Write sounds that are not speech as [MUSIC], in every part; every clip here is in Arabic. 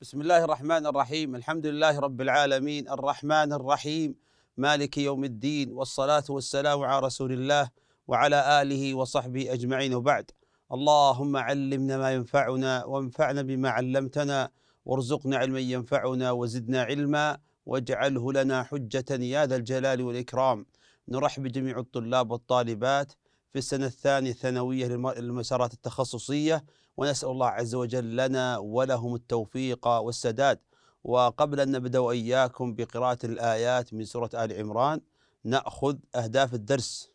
بسم الله الرحمن الرحيم الحمد لله رب العالمين الرحمن الرحيم مالك يوم الدين والصلاة والسلام على رسول الله وعلى آله وصحبه أجمعين وبعد اللهم علمنا ما ينفعنا وانفعنا بما علمتنا وارزقنا علما ينفعنا وزدنا علما واجعله لنا حجة يا ذا الجلال والإكرام نرحب بجميع الطلاب والطالبات في السنة الثانية الثانوية للمسارات التخصصية ونسأل الله عز وجل لنا ولهم التوفيق والسداد وقبل أن نبدأ وإياكم بقراءة الآيات من سورة آل عمران نأخذ أهداف الدرس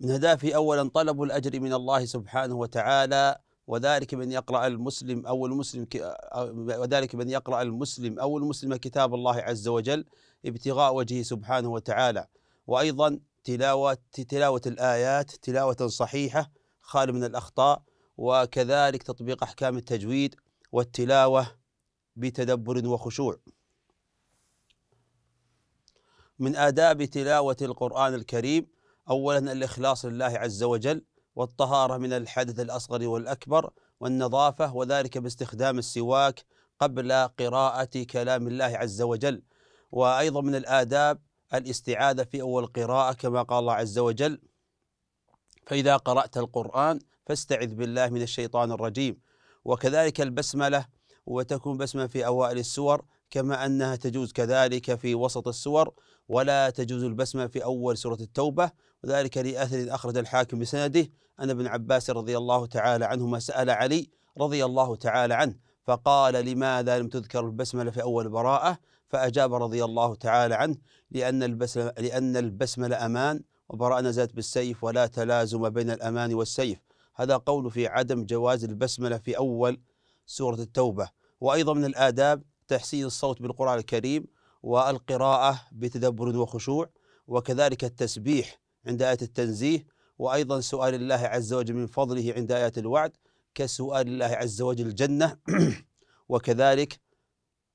من أهدافه أولا طلب الأجر من الله سبحانه وتعالى وذلك من يقرأ المسلم أو المسلم وذلك من يقرأ المسلم أو المسلمة كتاب الله عز وجل ابتغاء وجهه سبحانه وتعالى وأيضا تلاوة تلاوة الآيات تلاوة صحيحة خالي من الأخطاء وكذلك تطبيق أحكام التجويد والتلاوة بتدبر وخشوع من آداب تلاوة القرآن الكريم أولا الإخلاص لله عز وجل والطهارة من الحدث الأصغر والأكبر والنظافة وذلك باستخدام السواك قبل قراءة كلام الله عز وجل وأيضا من الآداب الاستعاذة في أول قراءة كما قال الله عز وجل فإذا قرأت القرآن فاستعذ بالله من الشيطان الرجيم وكذلك البسملة وتكون بسمة في أوائل السور كما أنها تجوز كذلك في وسط السور ولا تجوز البسمة في أول سورة التوبة وذلك لأثر أخرج الحاكم بسنده أن ابن عباس رضي الله تعالى عنهما سأل علي رضي الله تعالى عنه فقال لماذا لم تذكر البسملة في أول براءة فأجاب رضي الله تعالى عنه لأن البسملة, لأن البسملة أمان وبراءة نزلت بالسيف ولا تلازم بين الأمان والسيف هذا قول في عدم جواز البسملة في أول سورة التوبة وأيضا من الآداب تحسين الصوت بالقرآن الكريم والقراءة بتدبر وخشوع وكذلك التسبيح عند آية التنزيه وأيضا سؤال الله عز وجل من فضله عند آية الوعد كسؤال الله عز وجل الجنة [CLEARS THROAT] وكذلك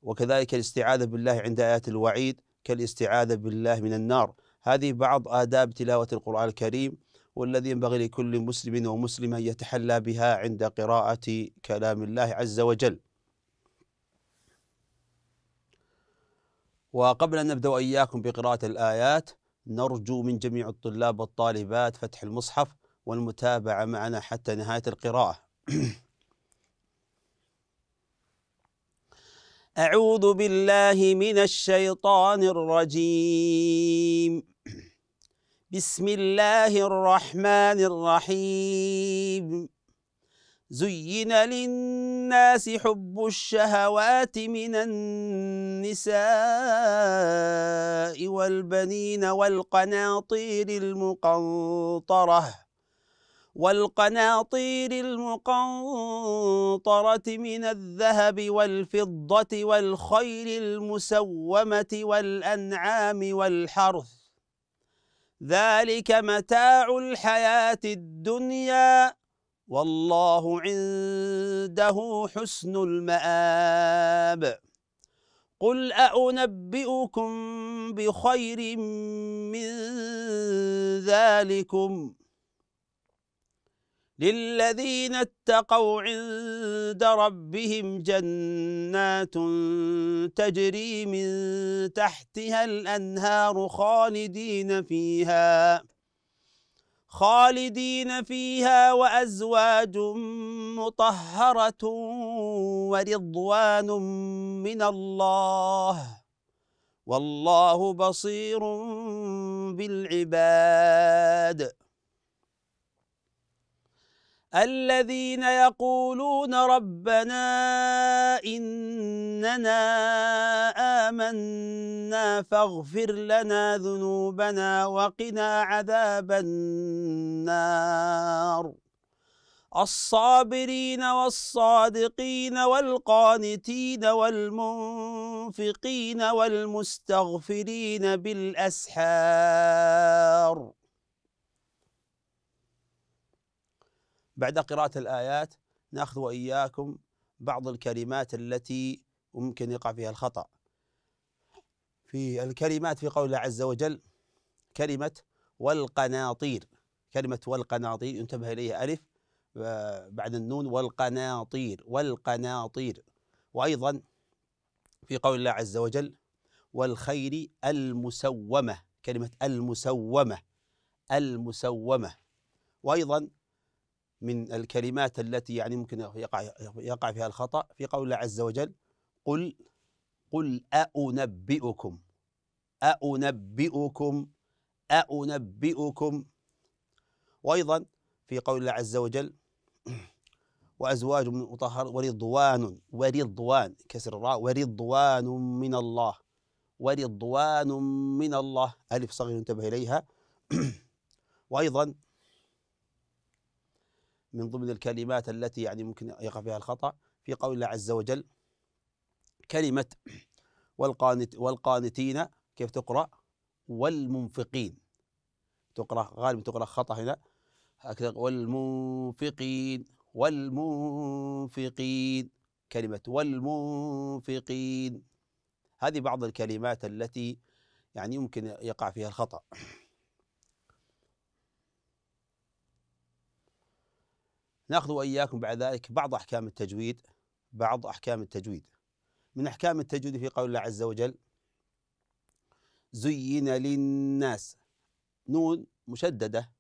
وكذلك الاستعاذة بالله عند آيات الوعيد كالاستعاذة بالله من النار هذه بعض آداب تلاوة القرآن الكريم والذي ينبغي لكل مسلم ومسلمة أن يتحلى بها عند قراءة كلام الله عز وجل وقبل أن نبدأ إياكم بقراءة الآيات نرجو من جميع الطلاب والطالبات فتح المصحف والمتابعة معنا حتى نهاية القراءة [CLEARS THROAT] أعوذ بالله من الشيطان الرجيم بسم الله الرحمن الرحيم زين للناس حب الشهوات من النساء والبنين والقناطير المقنطره والقناطير المقنطرة من الذهب والفضة والخير المسومة والأنعام والحرث ذلك متاع الحياة الدنيا والله عنده حسن المآب قل أنبئكم بخير من ذلكم للذين اتقوا عند ربهم جنات تجري من تحتها الأنهار خالدين فيها خالدين فيها وأزواج مطهرة ورضوان من الله والله بصير بالعباد الذين يقولون ربنا إننا آمنا فاغفر لنا ذنوبنا وقنا عذاب النار الصابرين والصادقين والقانتين والمنفقين والمستغفرين بالأسحار بعد قراءة الآيات ناخذ وإياكم بعض الكلمات التي ممكن يقع فيها الخطأ في الكلمات في قول الله عز وجل كلمة والقناطير كلمة والقناطير ينتبه إليها ألف آه، بعد النون والقناطير والقناطير وأيضا في قول الله عز وجل والخير المسومة كلمة المسومة المسومة وأيضا من الكلمات التي يعني ممكن يقع يقع فيها الخطأ في قول الله عز وجل قل قل أأنبئكم أأنبئكم أأنبئكم وأيضا في قول الله عز وجل وأزواج مطهر ورضوان ورضوان كسر الراء ورضوان من الله ورضوان من الله ألف صغير انتبه إليها [CLEARS THROAT] وأيضا من ضمن الكلمات التي يعني ممكن يقع فيها الخطأ في قول الله عز وجل كلمة والقانت والقانتين كيف تقرأ والمنفقين تقرأ غالبا تقرأ خطأ هنا والمنفقين والمنفقين كلمة والمنفقين هذه بعض الكلمات التي يعني يمكن يقع فيها الخطأ ناخذ واياكم بعد ذلك بعض احكام التجويد بعض احكام التجويد من احكام التجويد في قول الله عز وجل زين للناس نون مشدده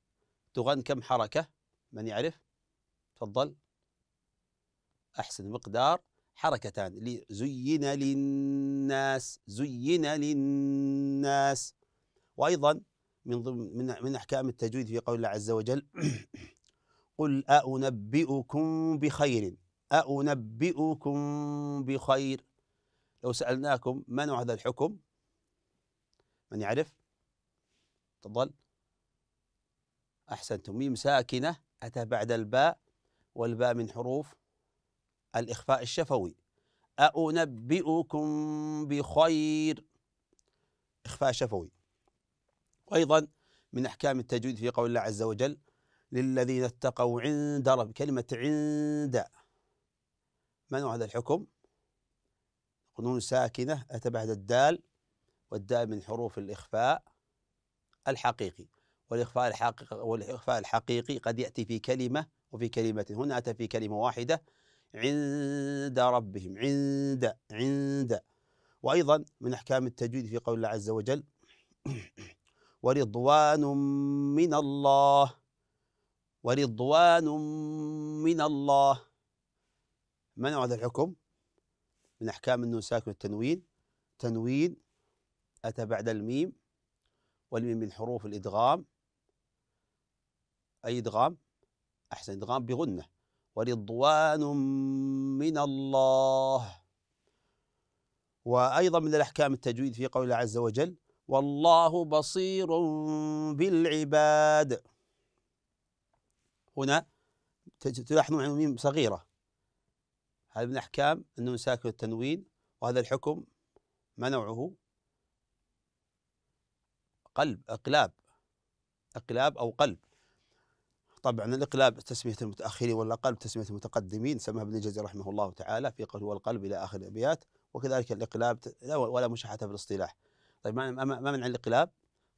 تغن كم حركه من يعرف تفضل احسن مقدار حركتان زين للناس زين للناس وايضا من ضمن من من احكام التجويد في قول الله عز وجل [CLEARS THROAT] قل أنبئكم بخير أنبئكم بخير لو سألناكم ما نوع هذا الحكم من يعرف تفضل أحسنتم ميم ساكنة أتى بعد الباء والباء من حروف الإخفاء الشفوي أنبئكم بخير إخفاء شفوي وأيضا من أحكام التجويد في قول الله عز وجل للذين اتقوا عند رب كلمة عند ما نوع هذا الحكم قنون ساكنة أتى بعد الدال والدال من حروف الإخفاء الحقيقي والإخفاء الحقيقي والإخفاء الحقيقي قد يأتي في كلمة وفي كلمة هنا أتى في كلمة واحدة عند ربهم عند عند وأيضا من أحكام التجويد في قول الله عز وجل [CLEARS THROAT] ورضوان من الله ورضوان من الله ما نوع هذا الحكم؟ من أحكام النون ساكن التنوين تنوين أتى بعد الميم والميم من حروف الإدغام أي إدغام أحسن إدغام بغنة ورضوان من الله وأيضا من الأحكام التجويد في قول الله عز وجل والله بصير بالعباد هنا تلاحظون عن ميم صغيرة هذا من أحكام أنه ساكن التنوين وهذا الحكم ما نوعه؟ قلب أقلاب أقلاب أو قلب طبعا الإقلاب تسمية المتأخرين ولا قلب تسمية المتقدمين سماها ابن الجزري رحمه الله تعالى في قوله والقلب إلى آخر الأبيات وكذلك الإقلاب ولا مشاحة في الاصطلاح طيب ما منع الإقلاب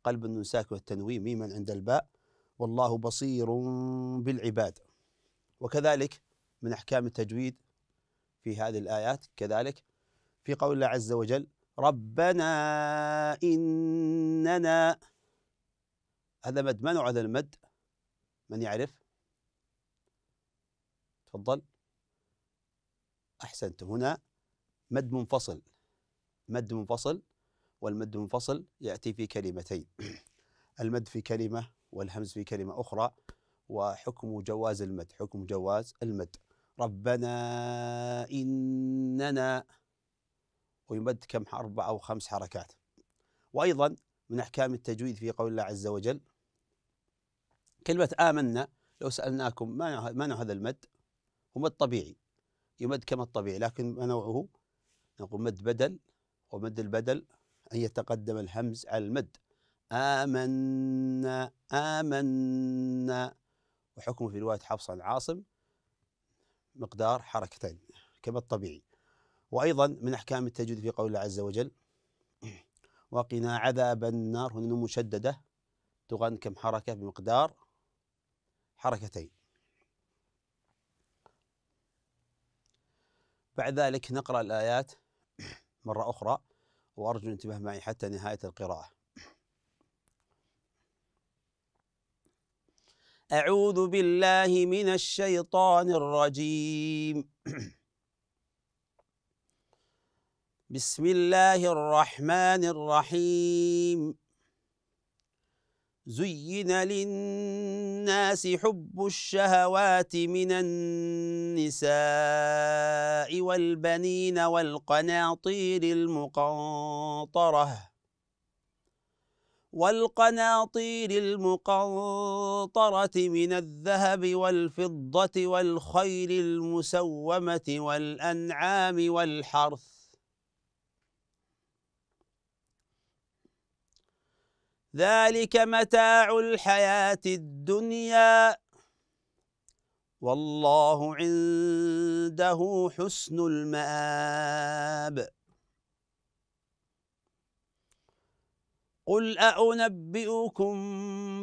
قلب النون ساكن والتنوين ميما عند الباء والله بصير بالعباد وكذلك من أحكام التجويد في هذه الآيات كذلك في قول الله عز وجل ربنا إننا هذا مد من هذا المد من يعرف تفضل احسنت هنا مد منفصل مد منفصل والمد منفصل يأتي في كلمتين [CLEARS THROAT] المد في كلمة والهمز في كلمة أخرى وحكم جواز المد حكم جواز المد ربنا إننا ويمد كم أربع أو خمس حركات وأيضا من أحكام التجويد في قول الله عز وجل كلمة آمنا لو سألناكم ما ما نوع هذا المد؟ هو مد طبيعي يمد كما الطبيعي لكن ما نوعه؟ نقول مد بدل ومد البدل أن يتقدم الهمز على المد آمنا آمنا وحكمه في رواية حفص عن عاصم مقدار حركتين كما الطبيعي وأيضا من أحكام التجويد في قول الله عز وجل وقنا عذاب النار هنا مشددة تغن كم حركة بمقدار حركتين بعد ذلك نقرأ الآيات مرة أخرى وأرجو الانتباه معي حتى نهاية القراءة أعوذ بالله من الشيطان الرجيم [CLEARS THROAT] بسم الله الرحمن الرحيم زين للناس حب الشهوات من النساء والبنين والقناطير المقنطره والقناطير المقنطرة من الذهب والفضة والخيل المسومة والأنعام والحرث ذلك متاع الحياة الدنيا والله عنده حسن المآب قل أأنبئكم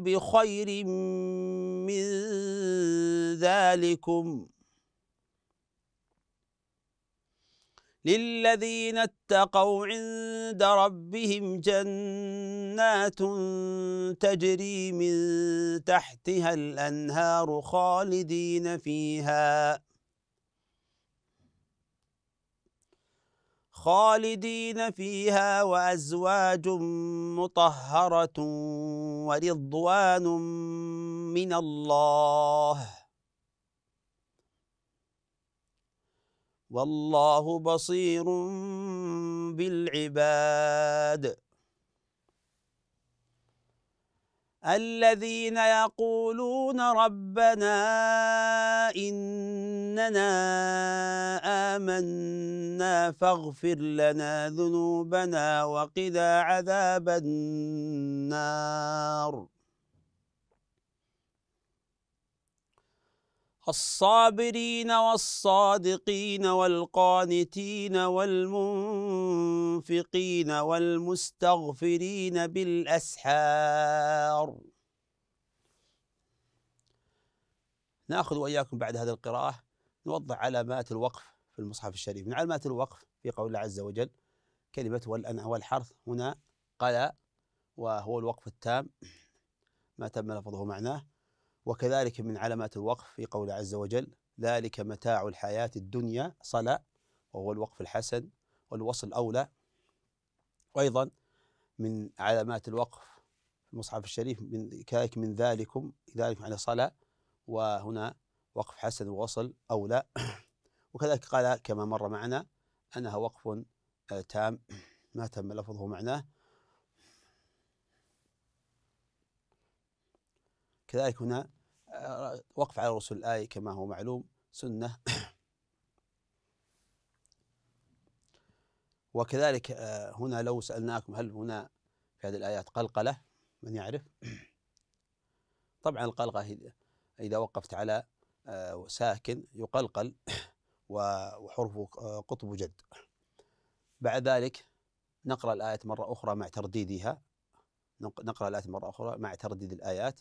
بخير من ذلكم للذين اتقوا عند ربهم جنات تجري من تحتها الأنهار خالدين فيها خالدين فيها وأزواج مطهرة ورضوان من الله والله بصير بالعباد الذين يقولون ربنا إننا آمنا فاغفر لنا ذنوبنا وقنا عذاب النار الصابرين والصادقين والقانتين والمنفقين والمستغفرين بالأسحار نأخذ وإياكم بعد هذه القراءة نوضح علامات الوقف في المصحف الشريف من علامات الوقف في قول الله عز وجل كلمة والأن والحرث هنا قلا وهو الوقف التام ما تم لفظه معناه وكذلك من علامات الوقف في قول عز وجل ذلك متاع الحياة الدنيا صلاة وهو الوقف الحسن والوصل أولى وأيضا من علامات الوقف في المصحف الشريف من كذلك من ذلكم ذلك على يعني صلاة وهنا وقف حسن ووصل أولى [CLEARS THROAT] وكذلك قال كما مر معنا أنها وقف آه، تام [CLEARS THROAT] ما تم لفظه معناه كذلك هنا آه، وقف على رسول الآية كما هو معلوم سنة [COUGHS] وكذلك آه، هنا لو سألناكم هل هنا في هذه الآيات قلقلة من يعرف [COUGHS] طبعا القلقة إذا وقفت على آه، ساكن يقلقل [COUGHS] وحرفه قطب جد بعد ذلك نقرأ الآية مرة أخرى مع ترديدها نقرأ الآية مرة أخرى مع ترديد الآيات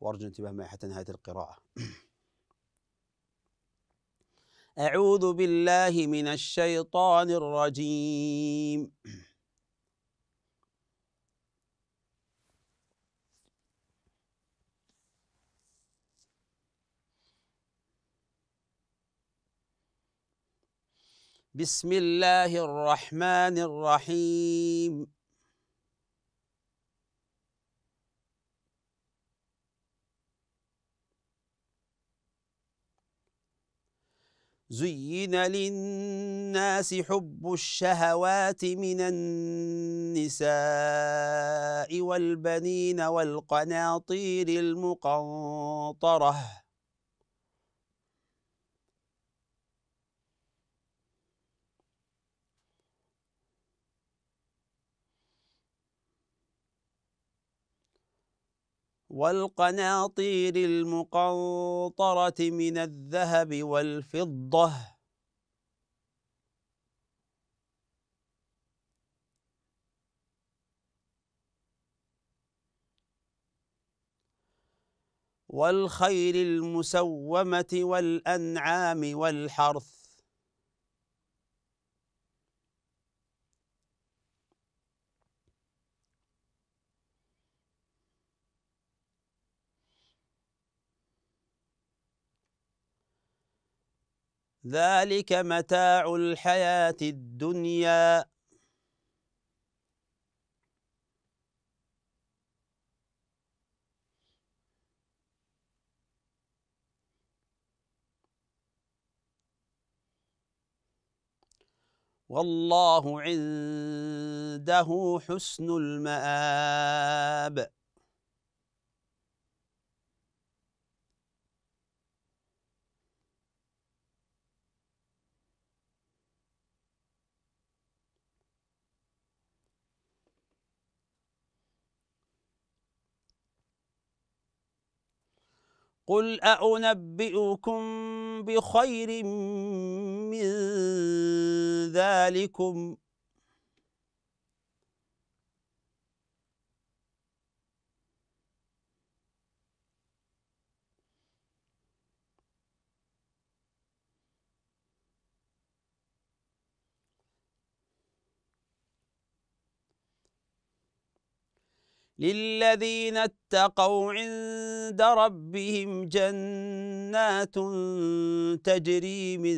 وأرجو الانتباه معي حتى نهاية القراءة [CLEARS THROAT] أعوذ بالله من الشيطان الرجيم بسم الله الرحمن الرحيم زين للناس حب الشهوات من النساء والبنين والقناطير المقنطره والقناطير المقنطرة من الذهب والفضة والخير المسومة والأنعام والحرث ذلك متاع الحياة الدنيا والله عنده حسن المآب قل أأنبئكم بخير من ذلكم للذين اتقوا عند ربهم جنات تجري من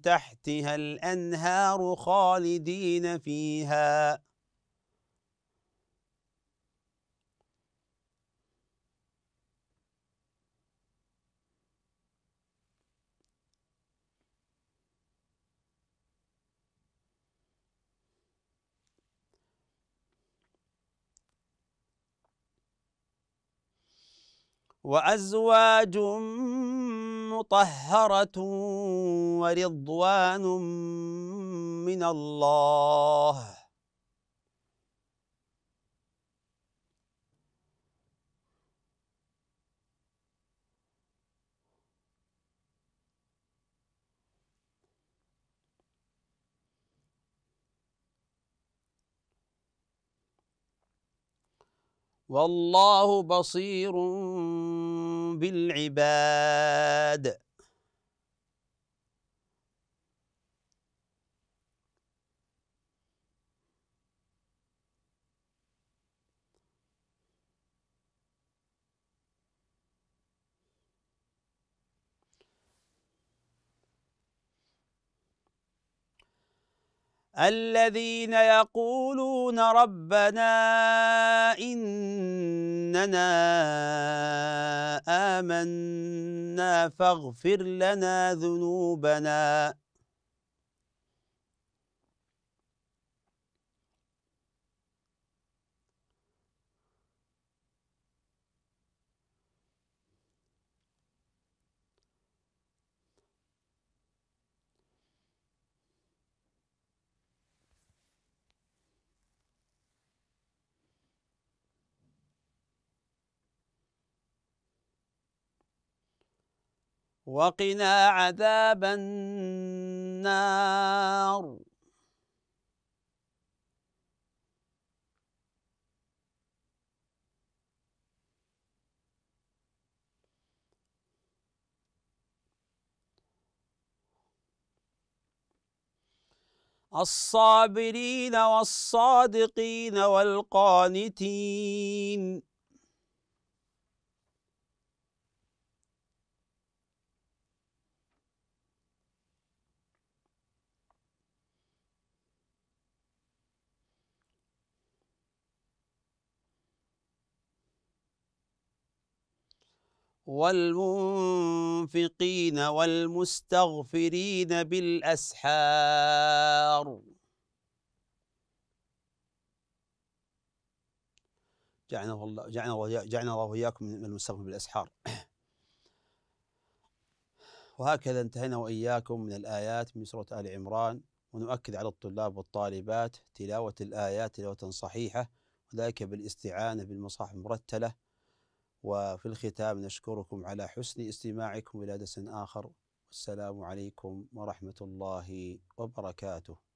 تحتها الأنهار خالدين فيها وأزواج مطهرة ورضوان من الله والله بصير بالعباد الذين يقولون ربنا إننا آمنا فاغفر لنا ذنوبنا وقنا عذاب النار الصابرين والصادقين والقانتين والمنفقين والمستغفرين بالأسحار جعلنا الله جعلنا جعلنا الله واياكم من المستغفر بالاسحار. وهكذا انتهينا واياكم من الايات من سوره ال عمران ونؤكد على الطلاب والطالبات تلاوه الايات تلاوه صحيحه وذلك بالاستعانه بالمصاحف المرتله وفي الختام نشكركم على حسن استماعكم إلى درس آخر والسلام عليكم ورحمة الله وبركاته